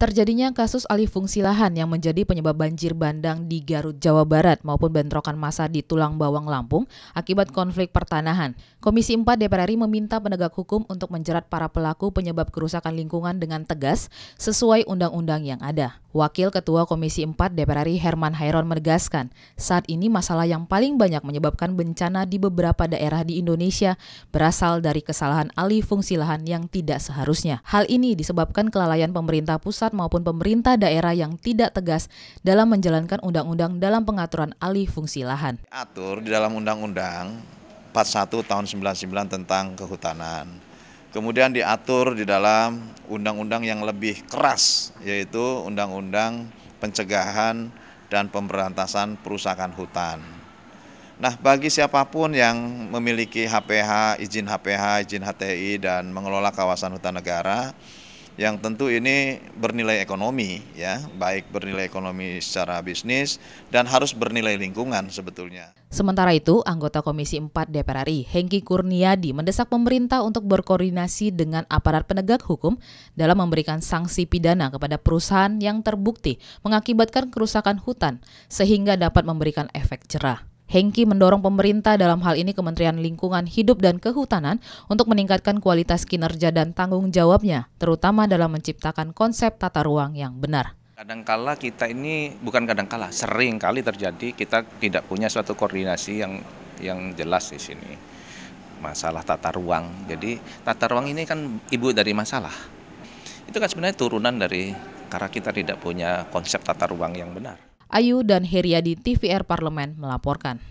Terjadinya kasus alih fungsi lahan yang menjadi penyebab banjir bandang di Garut, Jawa Barat maupun bentrokan massa di Tulang Bawang Lampung akibat konflik pertanahan. Komisi 4 DPR RI meminta penegak hukum untuk menjerat para pelaku penyebab kerusakan lingkungan dengan tegas sesuai undang-undang yang ada. Wakil Ketua Komisi 4 DPR RI Herman Hairon menegaskan, saat ini masalah yang paling banyak menyebabkan bencana di beberapa daerah di Indonesia berasal dari kesalahan alih fungsi lahan yang tidak seharusnya. Hal ini disebabkan kelalaian pemerintah pusat maupun pemerintah daerah yang tidak tegas dalam menjalankan undang-undang dalam pengaturan alih fungsi lahan. Atur di dalam undang-undang 41 tahun 99 tentang kehutanan Kemudian diatur di dalam undang-undang yang lebih keras yaitu undang-undang pencegahan dan pemberantasan perusakan hutan. Nah, bagi siapapun yang memiliki HPH, izin HPH, izin HTI dan mengelola kawasan hutan negara, yang tentu ini bernilai ekonomi ya, baik bernilai ekonomi secara bisnis dan harus bernilai lingkungan sebetulnya. Sementara itu, anggota Komisi 4 DPR RI, Hengki Kurniadi, mendesak pemerintah untuk berkoordinasi dengan aparat penegak hukum dalam memberikan sanksi pidana kepada perusahaan yang terbukti mengakibatkan kerusakan hutan sehingga dapat memberikan efek cerah. Hengki mendorong pemerintah dalam hal ini Kementerian Lingkungan Hidup dan Kehutanan untuk meningkatkan kualitas kinerja dan tanggung jawabnya, terutama dalam menciptakan konsep tata ruang yang benar. Kadangkala kita ini bukan kadangkala, sering kali terjadi kita tidak punya suatu koordinasi yang yang jelas di sini. Masalah tata ruang. Jadi tata ruang ini kan ibu dari masalah. Itu kan sebenarnya turunan dari karena kita tidak punya konsep tata ruang yang benar. Ayu dan Heriadi TVR Parlemen melaporkan.